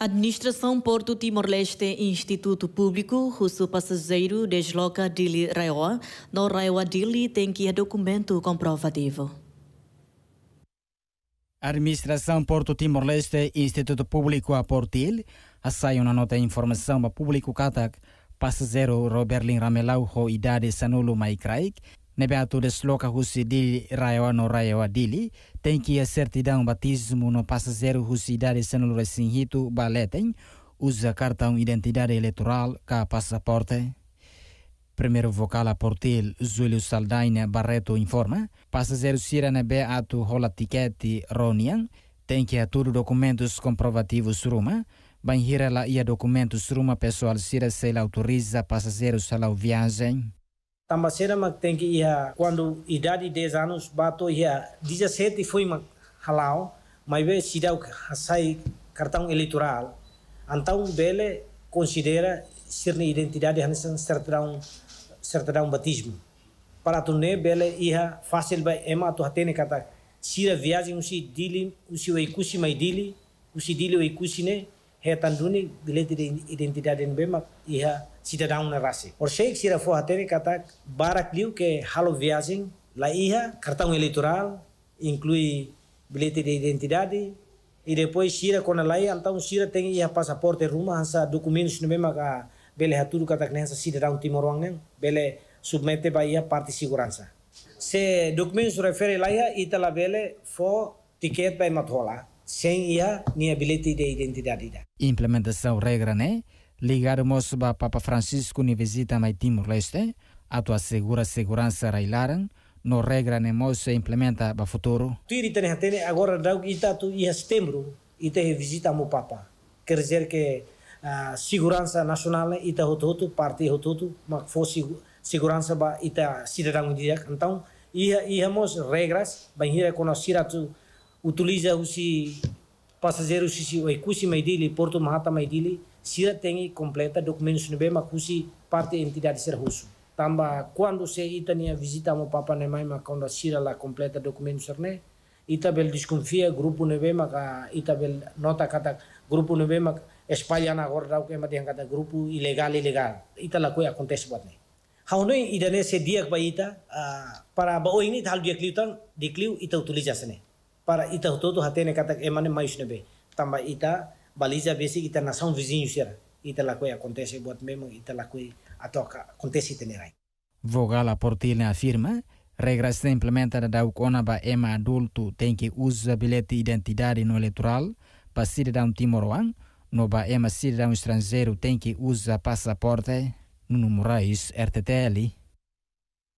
Administração Porto Timor-Leste Instituto Público Russo Passageiro desloca Dili Raioa. No Raiwa Dili tem que ir documento comprovativo. Administração Porto Timor-Leste Instituto Público a Portil assai uma nota de informação ao público Katak passageiro Roberlin Ramelau idade Sanulo Maicraik nebe atude sloka husi dili raiwa no raiwa dili que a certidão batismo no passageiro husi idade senlore sinhito baletem usa cartão identidade eleitoral ca passaporte primeiro vocal a portil Júlio Saldaina Barreto informa passageiro sira nebe atu rola tiquete ronian tem que atudo documentos comprovativos ruma banhira la ia documentos ruma pessoal sira se autoriza passageiros a viagem Tambacera mak tem que ia quando idade 10 anos bato ia 17 foi mak halau, mas ve o sai cartão eleitoral. Então bele considera ser na identidade hansan certidão certidão batismo. Para tune bele ia fácil vai ema tu hatene kata sira viagem usi dili usi o ikusi mai dili usi dili o ikusi né hetan duni related identidad en bemak iha sida down na rasi or sheikh sira fo hatene kata barak liu ke halo viazing la iha ng eleitoral inclui bilhete de di. i depois sira kona lai un sira teng iha pasaporte rumah hansa dokumen no bemak a bele haturu kata knensa sida down timor wang bele submete ba iha parti siguransa se dokumen su refere la iha itala bele fo tiket ba matola sem a minha bilhete de identidade. Implementação regra, né? Ligar o Papa Francisco na visita mai Timor-Leste, tua segura segurança railaram, no regra né moço implementa ba futuro. Tu irita hatene agora dau ita tu ia setembro ita visita mo Papa. Quer dizer que a segurança nacional ita hototo, parte hototo, mas fosse segurança ba ita cidadão dia. Então, ia íamos regras, bem reconhecer a tu utiliza usi passageiros se o ecusi mai dili porto mahata mai dili sira tengi completa documentos nebe ma kusi parte entidade ser husu tamba quando se itania visita mo papa ne mai ma quando sira la completa documentos serne itabel disconfia grupo nebe ma ka itabel nota kata grupo nebe ma espalha na agora rau que ma tem kata grupo ilegal ilegal itala koi acontece bat ne hauno idane se diak ba ita ah, para ba oini thal diak liutan dikliu ita sene para ita então, todo hatene kata emane mais nebe tamba ita baliza besi ita nação vizinho será ita la coisa acontece bot mesmo ita la coisa atoca acontece tenerai Vogala Portilne afirma regras implementada da UCONA ba ema adulto tem que usa bilhete de identidade no eleitoral para cidadão timoruan no ba ema cidadão estrangeiro tem que usa passaporte no número RTTL